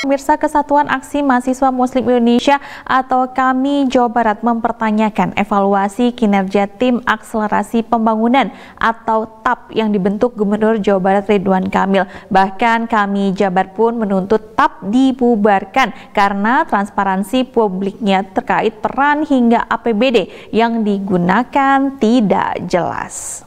Pemirsa Kesatuan Aksi Mahasiswa Muslim Indonesia atau KAMI Jawa Barat mempertanyakan evaluasi kinerja tim akselerasi pembangunan atau TAP yang dibentuk Gubernur Jawa Barat Ridwan Kamil. Bahkan KAMI Jabar pun menuntut TAP dibubarkan karena transparansi publiknya terkait peran hingga APBD yang digunakan tidak jelas.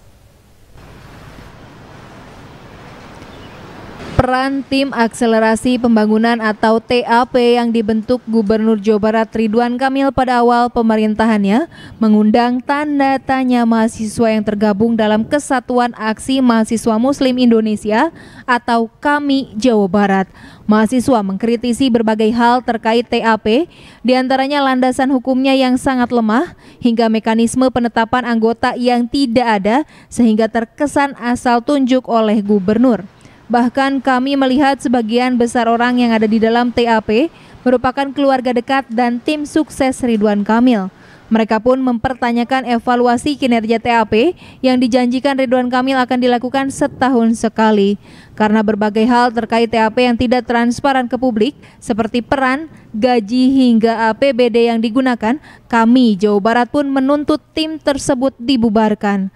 Peran tim akselerasi pembangunan atau TAP yang dibentuk Gubernur Jawa Barat Ridwan Kamil pada awal pemerintahannya mengundang tanda tanya mahasiswa yang tergabung dalam Kesatuan Aksi Mahasiswa Muslim Indonesia atau KAMI Jawa Barat. Mahasiswa mengkritisi berbagai hal terkait TAP, diantaranya landasan hukumnya yang sangat lemah hingga mekanisme penetapan anggota yang tidak ada sehingga terkesan asal tunjuk oleh gubernur. Bahkan kami melihat sebagian besar orang yang ada di dalam TAP merupakan keluarga dekat dan tim sukses Ridwan Kamil. Mereka pun mempertanyakan evaluasi kinerja TAP yang dijanjikan Ridwan Kamil akan dilakukan setahun sekali. Karena berbagai hal terkait TAP yang tidak transparan ke publik, seperti peran, gaji hingga APBD yang digunakan, kami Jawa Barat pun menuntut tim tersebut dibubarkan.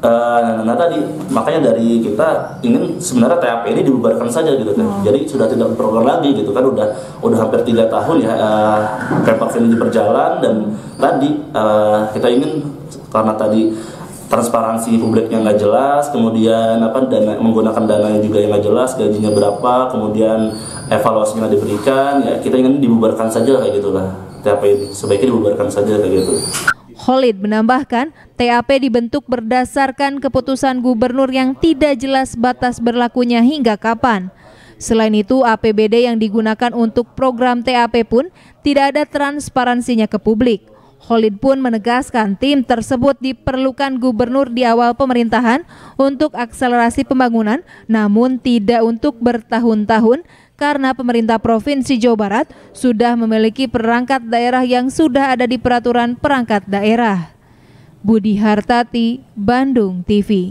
Uh, nah tadi makanya dari kita ingin sebenarnya TAP ini dibubarkan saja gitu kan. Hmm. Jadi sudah tidak berulang lagi gitu kan udah udah hampir tiga tahun ya uh, ini berjalan dan tadi uh, kita ingin karena tadi transparansi publiknya nggak jelas, kemudian apa dana menggunakan dananya juga yang nggak jelas, gajinya berapa, kemudian evaluasinya diberikan, ya kita ingin dibubarkan saja kayak gitulah TAP ini sebaiknya dibubarkan saja kayak gitu. Khalid menambahkan, TAP dibentuk berdasarkan keputusan gubernur yang tidak jelas batas berlakunya hingga kapan. Selain itu, APBD yang digunakan untuk program TAP pun tidak ada transparansinya ke publik. Holid pun menegaskan tim tersebut diperlukan gubernur di awal pemerintahan untuk akselerasi pembangunan, namun tidak untuk bertahun-tahun karena pemerintah Provinsi Jawa Barat sudah memiliki perangkat daerah yang sudah ada di peraturan perangkat daerah. Budi Hartati, Bandung TV